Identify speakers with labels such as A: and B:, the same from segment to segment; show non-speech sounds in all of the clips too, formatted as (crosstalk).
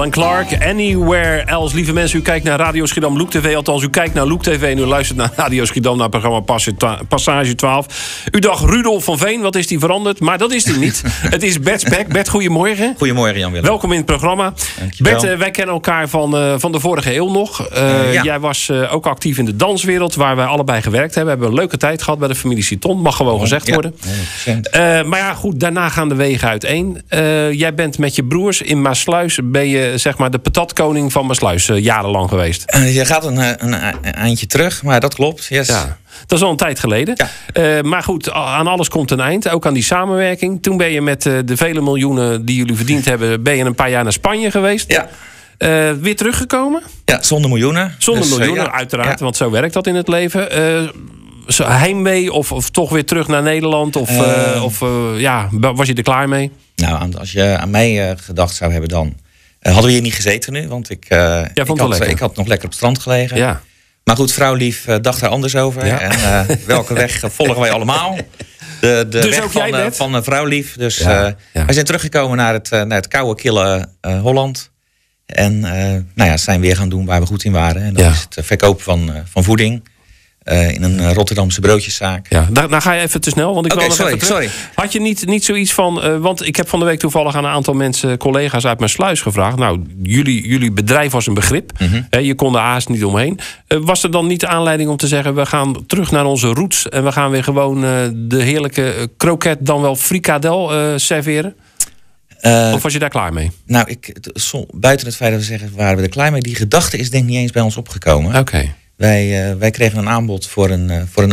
A: Alan Clark, Anywhere Else. Lieve mensen, u kijkt naar Radio Schiedam Loek TV. Althans, u kijkt naar Loek TV en u luistert naar (laughs) Radio Schiedam... naar programma Passage 12. U dacht Rudolf van Veen, wat is die veranderd? Maar dat is die niet. (laughs) het is Bert Spek. Bert, goedemorgen. Goedemorgen, Jan-Willem. Welkom in het programma. Dankjewel. Bert, eh, wij kennen elkaar van, eh, van de vorige eeuw nog. Eh, jij was ook actief in de danswereld... waar wij allebei gewerkt hebben. We hebben een leuke tijd gehad bij de familie Citon. Mag gewoon oh, gezegd worden. maar ja, goed, daarna gaan de wegen uiteen. jij bent met je broers in Maasluis... ben je eh, zeg maar de patatkoning van Maasluis eh, jarenlang geweest. Eh, je gaat een, een, eindje terug, maar dat klopt. Yes. Ja. Dat is al een tijd geleden. Ja. maar goed, aan alles komt een eind. Ook aan die samenwerking. Toen ben je met de vele miljoenen die jullie verdiend hebben... ben je een paar jaar naar Spanje geweest. Ja. Uh, weer teruggekomen. Ja, zonder miljoenen. Zonder dus, miljoenen, uiteraard. Want zo werkt dat in het leven. heimwee of, of, toch weer terug naar Nederland? Of, ehm. of ja, was je er klaar mee?
B: Nou, als je aan mij gedacht zou hebben dan... Eh, hadden we hier niet gezeten nu, want ik, eh, ja, ik, had, nog lekker op het strand gelegen. Ja. Maar goed, vrouwlief eh, dacht er anders over. En (laughs) welke weg volgen wij allemaal? de, de dus weg van, van vrouwlief. Dus ja, zijn teruggekomen naar het, naar het koude, kille Holland. En nou ja, zijn weer gaan doen waar we goed in waren. En dat is het verkopen van, van voeding. Eh, in een eh, Rotterdamse
A: broodjeszaak. Ja, daar, daar, ga je even te snel, want ik sorry, sorry. Had je niet, niet zoiets van... Eh, want ik heb van de week toevallig aan een aantal mensen... collega's uit mijn sluis gevraagd. Nou, jullie, jullie bedrijf was een begrip. Mhm. je kon er haast niet omheen. was er dan niet de aanleiding om te zeggen... we gaan terug naar onze roots... en we gaan weer gewoon de heerlijke kroket... dan wel frikadel serveren? of was je daar klaar mee?
B: Nou, ik, buiten het feit dat we zeggen, waren we er klaar mee. Die gedachte is denk ik niet eens bij ons opgekomen. Oké. Wij, eh, wij kregen een aanbod voor een, eh, voor een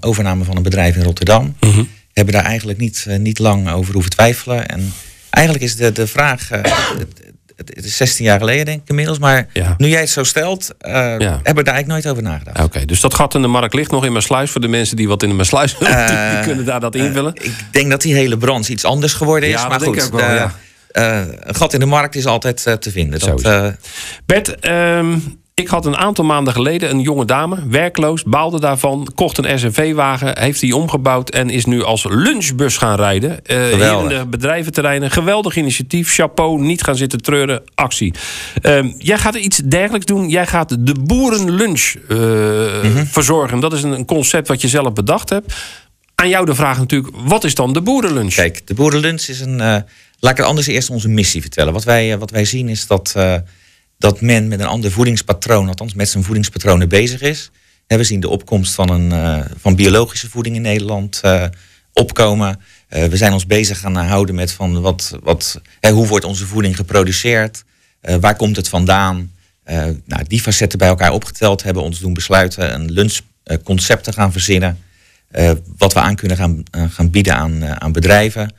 B: overname van een bedrijf in Rotterdam. Mhm. Hebben daar eigenlijk niet, eh, niet lang over hoeven twijfelen. En eigenlijk is de, de vraag, het is 16 jaar geleden denk ik inmiddels, maar nu jij het zo stelt, hebben we daar eigenlijk nooit over nagedacht.
A: Oké, dus dat gat in de markt ligt nog in mijn sluis voor de mensen die wat in mijn sluis uh, (laughs) die, kunnen daar dat invullen. ik denk dat die hele branche iets anders geworden is, ja, goed. een gat in de markt is altijd te vinden. Dat, Bert, ehm, ik had een aantal maanden geleden een jonge dame, werkloos, baalde daarvan, kocht een SNV-wagen, heeft die omgebouwd en is nu als lunchbus gaan rijden. Uh, hier in de bedrijventerreinen. Geweldig initiatief, chapeau, niet gaan zitten treuren, actie. Ehm, jij gaat iets dergelijks doen. Jij gaat de boerenlunch uh, verzorgen. Dat is een concept wat je zelf bedacht hebt. Aan jou de vraag natuurlijk, wat is dan de boerenlunch? Kijk, de boerenlunch is een.
B: Eh, laat ik anders eerst onze missie vertellen. Wat wij, eh, wat wij zien is dat dat men met een ander voedingspatroon, althans met zijn voedingspatronen bezig is. we zien de opkomst van, een, eh, van biologische voeding in Nederland eh, opkomen. Eh, we zijn ons bezig gaan houden met van wat, wat, hoe wordt onze voeding geproduceerd? waar komt het vandaan? nou, die facetten bij elkaar opgeteld hebben ons doen besluiten een lunchconcept te gaan verzinnen. wat we aan kunnen gaan, gaan bieden aan, aan bedrijven.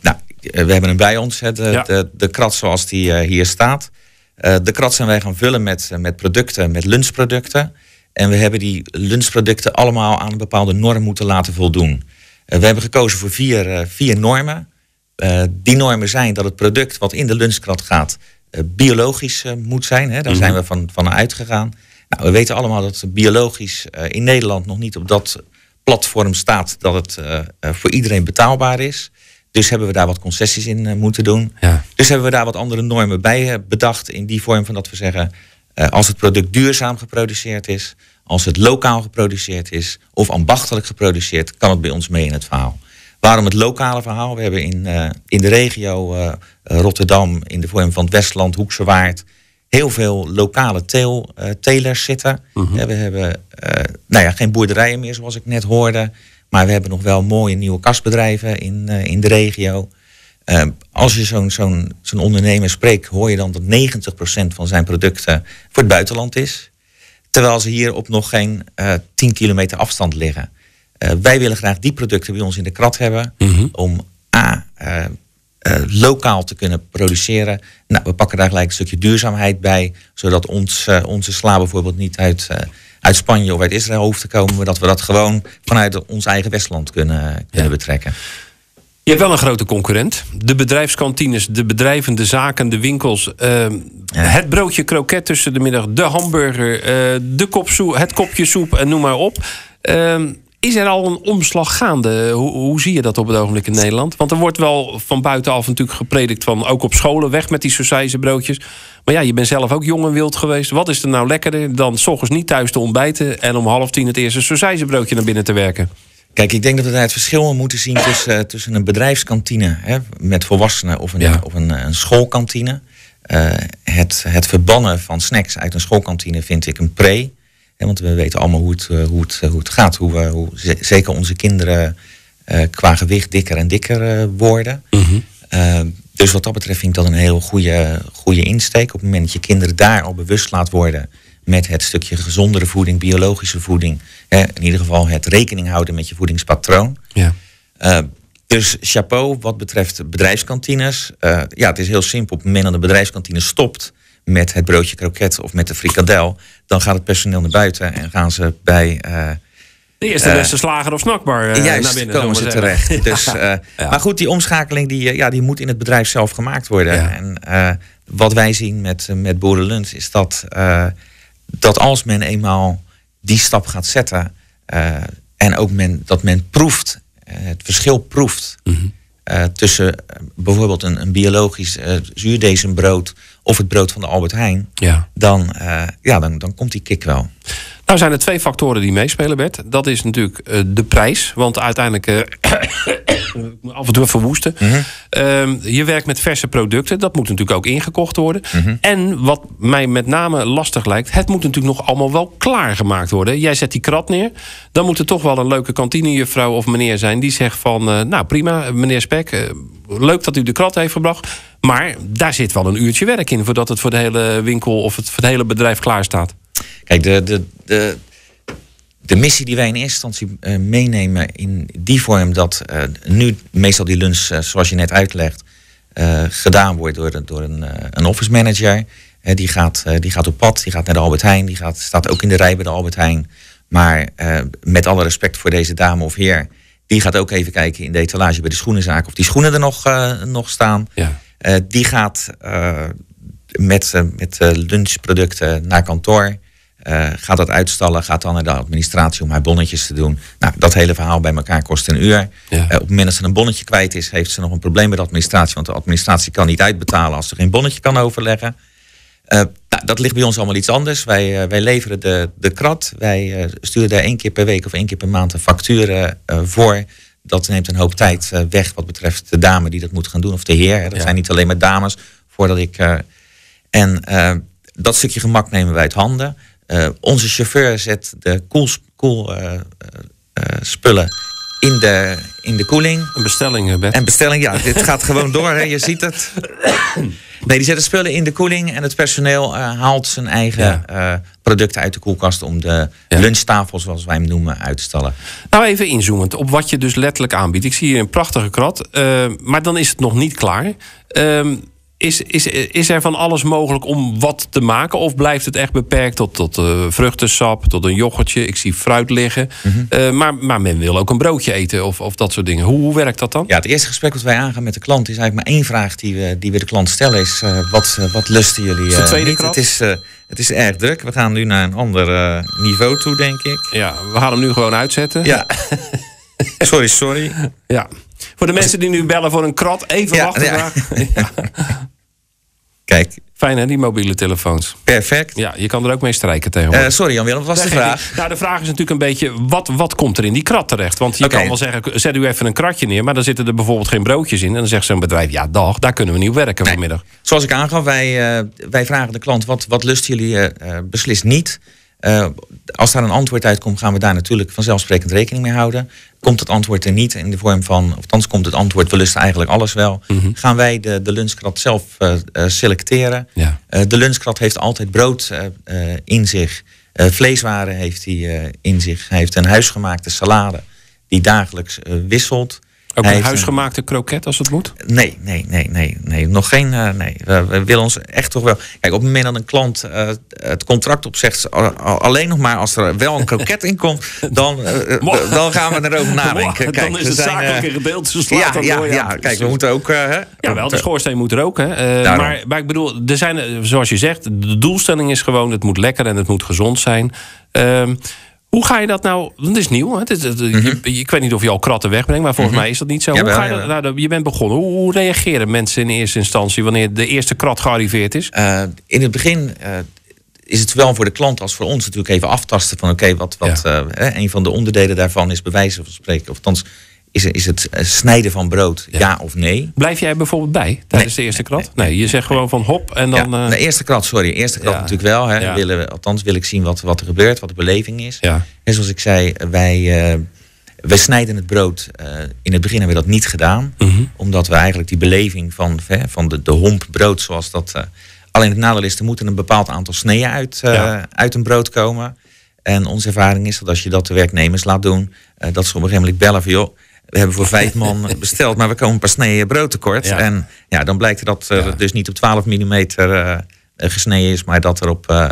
B: nou, we hebben hem bij ons, de, de, de, krat zoals die hier staat. Eh, de krat zijn wij gaan vullen met, eh, met producten, met lunchproducten. En we hebben die lunchproducten allemaal aan een bepaalde norm moeten laten voldoen. Eh, we hebben gekozen voor vier, vier normen. die normen zijn dat het product wat in de lunchkrat gaat biologisch moet zijn. Hè? Daar mhm. zijn we van, van uitgegaan. Nou, we weten allemaal dat biologisch in Nederland nog niet op dat platform staat dat het voor iedereen betaalbaar is. Dus hebben we daar wat concessies in eh, moeten doen. Ja. Dus hebben we daar wat andere normen bij eh, bedacht. In die vorm van dat we zeggen, eh, als het product duurzaam geproduceerd is, als het lokaal geproduceerd is of ambachtelijk geproduceerd, kan het bij ons mee in het verhaal. Waarom het lokale verhaal? We hebben in, in de regio Rotterdam, in de vorm van het Westland, Hoekse Waard, heel veel lokale teel, telers zitten. Mhm. We hebben nou ja, geen boerderijen meer, zoals ik net hoorde. Maar we hebben nog wel mooie nieuwe kastbedrijven in, eh, in de regio. Eh, als je zo'n zo'n zo'n ondernemer spreekt, hoor je dan dat 90% van zijn producten voor het buitenland is. Terwijl ze hier op nog geen 10 eh, kilometer afstand liggen. wij willen graag die producten bij ons in de krat hebben. Mhm. Om A, eh, lokaal te kunnen produceren. Nou, we pakken daar gelijk een stukje duurzaamheid bij, zodat ons, eh, onze sla bijvoorbeeld niet uit, eh, uit Spanje of uit Israël hoeft te komen, maar dat we dat gewoon
A: vanuit ons eigen Westland kunnen,
B: kunnen betrekken.
A: Je hebt wel een grote concurrent. De bedrijfskantines, de bedrijven, de zaken, de winkels. Ehm, het broodje kroket tussen de middag, de hamburger, de kopsoep, het kopje soep en noem maar op. Ehm, is er al een omslag gaande? Hoe, hoe, zie je dat op het ogenblik in Nederland? Want er wordt wel van buitenaf natuurlijk gepredikt van ook op scholen weg met die sociaise Maar ja, je bent zelf ook jong en wild geweest. Wat is er nou lekkerder dan s ochtends niet thuis te ontbijten en om half tien het eerste sociaise naar binnen te werken? Kijk, ik denk dat we
B: daar het verschil moeten zien tussen, eh, tussen een bedrijfskantine hè, met volwassenen of een, of een, eh, een schoolkantine. Eh, het, het verbannen van snacks uit een schoolkantine vind ik een pre want we weten allemaal hoe het, eh, hoe het, eh, hoe het gaat. Hoe, we, hoe zeker onze kinderen eh, qua gewicht dikker en dikker worden. Mhm. dus wat dat betreft vind ik dat een heel goede, goede insteek. Op het moment dat je kinderen daar al bewust laat worden met het stukje gezondere voeding, biologische voeding. Hè, in ieder geval het rekening houden met je voedingspatroon. Ja. dus chapeau wat betreft bedrijfskantines. ja, het is heel simpel. Op het moment dat de bedrijfskantine stopt, met het broodje kroket of met de frikadel. Dan gaat het personeel naar buiten en gaan ze bij. Eh, de eerste eh, beste slager of snackbar eh, naar binnen. komen ze terecht. (laughs) Dus, maar goed, die omschakeling die, ja, die moet in het bedrijf zelf gemaakt worden. En wat wij zien met, met Lunch is dat, dat als men eenmaal die stap gaat zetten... en ook men, dat men proeft, het verschil proeft... Mhm. Eh, tussen bijvoorbeeld een, een biologisch uh, eh, zuurdesembrood of het brood van de Albert Heijn, ja. dan,
A: eh, ja, dan, dan komt die kick wel. Nou zijn er twee factoren die meespelen, Bert. Dat is natuurlijk eh, de prijs. Want uiteindelijk uh, (coughs) af en toe verwoesten. Mhm. Ehm, je werkt met verse producten. Dat moet natuurlijk ook ingekocht worden. Mhm. En wat mij met name lastig lijkt... het moet natuurlijk nog allemaal wel klaargemaakt worden. Jij zet die krat neer. Dan moet er toch wel een leuke kantinejuffrouw of meneer zijn... die zegt van, eh, nou prima, meneer Spek... leuk dat u de krat heeft gebracht... Maar daar zit wel een uurtje werk in voordat het voor de hele winkel of het, voor het hele bedrijf klaar staat. Kijk, de, de, de, de missie die wij in eerste instantie
B: eh, meenemen in die vorm dat eh, nu meestal die lunch, eh, zoals je net uitlegt, gedaan wordt door, door een, een office manager. die, gaat, die gaat op pad, die gaat naar de Albert Heijn, die gaat, staat ook in de rij bij de Albert Heijn. Maar met alle respect voor deze dame of heer, die gaat ook even kijken in de etalage bij de schoenenzaak of die schoenen er nog, nog staan. Ja. die gaat met, met lunchproducten naar kantoor. Uh, gaat dat uitstallen, gaat dan naar de administratie om haar bonnetjes te doen. Nou, dat hele verhaal bij elkaar kost een uur. Eh, op het moment dat ze een bonnetje kwijt is, heeft ze nog een probleem met de administratie. Want de administratie kan niet uitbetalen als ze geen bonnetje kan overleggen. Eh, nou, dat ligt bij ons allemaal iets anders. Wij, wij leveren de, de krat. Wij sturen daar één keer per week of één keer per maand een factuur voor. Dat neemt een hoop tijd weg wat betreft de dame die dat moet gaan doen. Of de heer. Dat zijn niet alleen maar dames. Voordat ik... en dat stukje gemak nemen wij uit handen. Eh, onze chauffeur zet de koelspullen eh, eh, in, de, in de koeling. Een bestelling, En bestelling, ja. dit gaat gewoon door, hè, je ziet het. (coughs) Nee, die zetten spullen in de koeling en het personeel haalt zijn
A: eigen producten uit de koelkast om de lunchtafels, lunchtafel, zoals wij hem noemen, uit te stallen. Nou, even inzoomend op wat je dus letterlijk aanbiedt. Ik zie hier een prachtige krat, maar dan is het nog niet klaar. Ehm, is, is, is er van alles mogelijk om wat te maken? Of blijft het echt beperkt tot, tot uh, vruchtensap, tot een yoghurtje? Ik zie fruit liggen. Mhm. Eh, maar, maar men wil ook een broodje eten of, of dat soort dingen. Hoe, hoe werkt dat dan? Ja, het eerste gesprek wat wij aangaan met de klant is
B: eigenlijk maar één vraag die we, die we de klant stellen. Is eh, wat, wat lusten jullie? Is het, het, is, het is erg druk. We gaan nu naar een ander niveau toe, denk ik. Ja, we gaan hem nu gewoon uitzetten. Ja.
A: (laughs) sorry, sorry. Ja. Voor de mensen die nu bellen voor een krat, even wachten. Ja. (laughs) ja. Kijk. Fijn hè, die mobiele telefoons. Perfect. Ja, je kan er ook mee strijken tegenwoordig. Eh, sorry Jan-Willem, wat was de vraag? nou, de vraag is natuurlijk een beetje, wat, wat komt er in die krat terecht? Want je kan wel zeggen, zet u even een kratje neer... maar dan zitten er bijvoorbeeld geen broodjes in. En dan zegt zo'n bedrijf, ja dag, daar kunnen we niet op werken vanmiddag.
B: Zoals ik aangaf, wij, eh, wij vragen de klant... wat, wat lust jullie eh, beslist niet? Eh, als daar een antwoord uitkomt, gaan we daar natuurlijk vanzelfsprekend rekening mee houden. Komt het antwoord er niet in de vorm van, of dan komt het antwoord, we lusten eigenlijk alles wel. Mhm. Gaan wij de, de lunchkrat zelf eh, eh, selecteren. Ja. de lunchkrat heeft altijd brood in zich. vleeswaren heeft hij in zich. Hij heeft een huisgemaakte salade die dagelijks wisselt. Ook een
A: huisgemaakte kroket als het moet?
B: Nee, nee, nee, nee. nee. Nog geen. Eh, nee. We, we, willen ons echt toch wel. Kijk, op het moment dat een klant eh, het contract opzegt, alleen nog maar als er wel een kroket in komt, (laughs) dan, dan eh, gaan we erover nadenken. Kijk, dan is het zijn, zakelijke gedeelte Ja, ja, ja, ja, kijk, we moeten
A: ook. Hè, ja, wel, de schoorsteen moet roken. maar, maar ik bedoel, er zijn, zoals je zegt, de doelstelling is gewoon: het moet lekker en het moet gezond zijn. Ehm, hoe ga je dat nou? Dat is nieuw. Hè? Mhm. je, ik weet niet of je al kratten wegbrengt, maar volgens mhm. mij is dat niet zo. hoe ga je, nou, je bent begonnen. Hoe, reageren mensen in eerste instantie wanneer de eerste krat gearriveerd is? Eh, in het begin eh,
B: is het zowel voor de klant als voor ons natuurlijk even aftasten van oké, wat, wat eh, een van de onderdelen daarvan is bewijzen van spreken. Of althans, is, is het eh, snijden van brood ja. of nee.
A: Blijf jij bijvoorbeeld bij tijdens nee. de eerste krat? Nee, je zegt gewoon van hop en dan... de eh, eerste krat, sorry. eerste krat natuurlijk wel.
B: Hè. Willen althans wil ik zien wat, wat er gebeurt, wat de beleving is. En zoals ik zei, wij, uh, wij snijden het brood. in het begin hebben we dat niet gedaan. Mhm. Omdat we eigenlijk die beleving van, van de, de homp brood, zoals dat... alleen het nadeel is, er moeten een bepaald aantal sneeën uit, uit een brood komen... En onze ervaring is dat als je dat de werknemers laat doen, dat ze op een gegeven moment bellen van joh, we hebben voor vijf man (laughs) besteld, maar we komen pas sneeën brood tekort. En ja, dan blijkt dat er eh, dus niet op 12 mm uh, gesneden is, maar dat er op eh,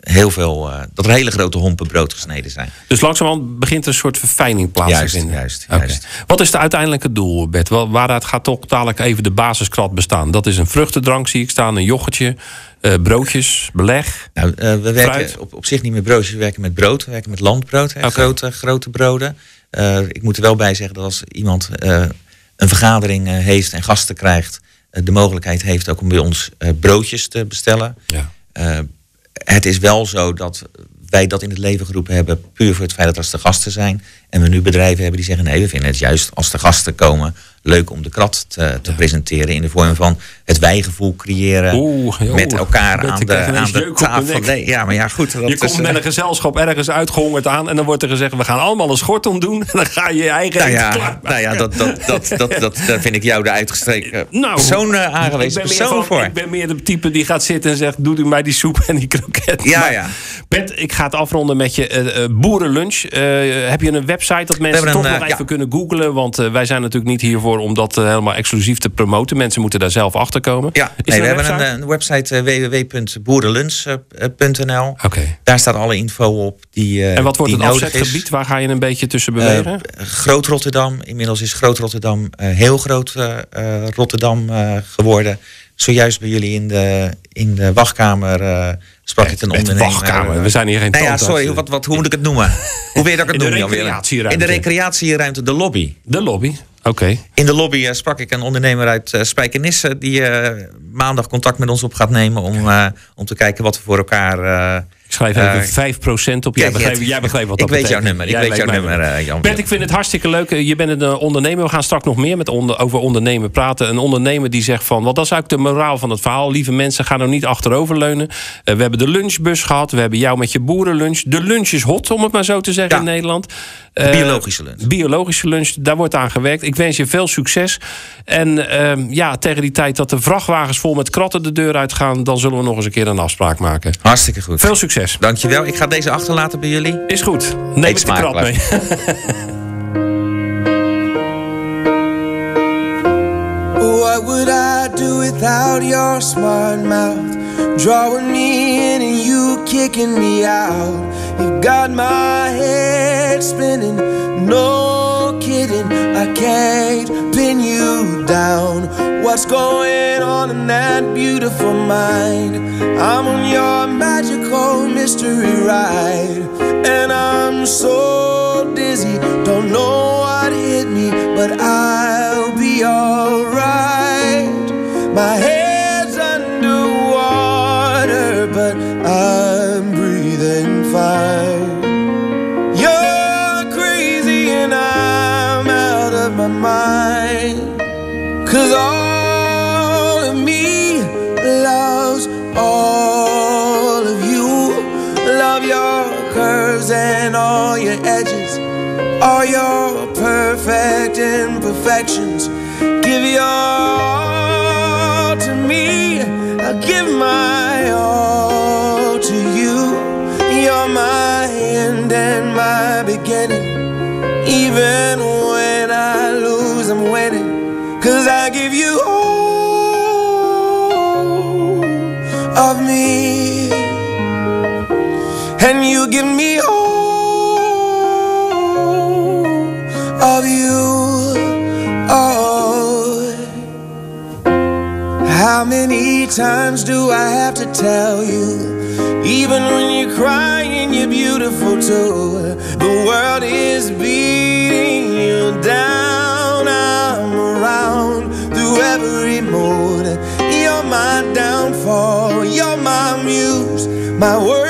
A: heel veel, eh, dat er hele grote
B: hompen brood gesneden
A: zijn. Dus langzamerhand begint een soort verfijning plaats te vinden. Juist, juist. Wat is de uiteindelijke doel, Bert? Waaruit gaat toch dadelijk even de basiskrat bestaan? Dat is een vruchtendrank, zie ik staan, een yoghurtje, broodjes, beleg. Nou,
B: we werken op, op, zich niet met broodjes, we werken met brood. We werken met
A: landbrood, grote, grote broden.
B: Eh, ik moet er wel bij zeggen dat als iemand eh, een vergadering eh, heeft en gasten krijgt, de mogelijkheid heeft ook om bij ons broodjes te bestellen. Ja. het is wel zo dat wij dat in het leven geroepen hebben, puur voor het feit dat als de gasten zijn. En we nu bedrijven hebben die zeggen: nee, we vinden het juist als de gasten komen leuk om de krat te, te presenteren in de vorm van het wijgevoel creëren. met elkaar aan de, aan de tafel. Nee, ja, maar ja, goed. je dus, komt eh, met een
A: gezelschap ergens uitgehongerd aan. En dan wordt er gezegd: we gaan allemaal een schort om doen. (laughs) En dan ga je je eigen. Nou ja,
B: nou ja dat, dat, dat, (laughs) dat, dat, vind ik jou de uitgestreken eh, nou, persoon eh, aangewezen persoon voor. Ik
A: ben meer de type die gaat zitten en zegt: doet u mij die soep en die kroket. Ja, maar, ja. Pet, ik ga het afronden met je boerenlunch. heb je een website dat mensen toch nog even kunnen googlen? Want wij zijn natuurlijk niet hiervoor om dat helemaal exclusief te promoten. Mensen moeten daar zelf achter komen? Ja, nee, we hebben een,
B: een website eh, eh, www.boerenlunch.nl. Eh, Daar staat alle info op. Die, en wat wordt het afzetgebied? Waar ga je een beetje tussen bewegen? Groot Rotterdam. Inmiddels is Groot Rotterdam heel groot Rotterdam geworden zojuist bij jullie in de, in de wachtkamer sprak ik een ondernemer. wachtkamer, we zijn hier geen nee, nou ja, sorry, wat, wat, hoe moet ik het noemen? (laughs) hoe weet ik het noemen? in de recreatieruimte. In de recreatieruimte, de lobby. De lobby. In de lobby eh, sprak ik een ondernemer uit uh, Spijkenisse die eh, maandag contact met ons op gaat nemen om, om te kijken wat we voor elkaar.
A: ik schrijf even 5% op. Jij begreep jij begrijpt wat dat ik Weet jouw nummer, ik jij weet jouw nummer, Jan. Bert, ik vind het hartstikke leuk. Je bent een ondernemer. We gaan straks nog meer met onder, over ondernemen praten. Een ondernemer die zegt van... wat dat is eigenlijk de moraal van het verhaal. Lieve mensen, ga nou niet achteroverleunen. we hebben de lunchbus gehad. We hebben jou met je boerenlunch. De lunch is hot, om het maar zo te zeggen, in Nederland. Eh, biologische lunch. Biologische lunch, daar wordt aan gewerkt. Ik wens je veel succes. En ehm, ja, tegen die tijd dat de vrachtwagens vol met kratten de deur uitgaan, dan zullen we nog eens een keer een afspraak maken.
B: Hartstikke goed. Veel succes. Dankjewel. Ik ga deze achterlaten bij jullie. Is goed. Neem Eet te de krat mee. (laughs)
C: Oh, would I do without your mouth? me and you kicking me out. You've got my head spinning, no kidding. I can't pin you down. What's going on in that beautiful mind? I'm on your magical mystery ride, and I'm so dizzy, don't know what hit me, but I. all your perfect imperfections. Give your all to me. I give my all to you. You're my end and my beginning. Even when I lose, I'm winning. Cause I give you all of me. And you many times do I have to tell you? Even when you're crying, you're beautiful too. The world is beating you down. I'm around through every mood. You're my downfall, you're my muse, my world.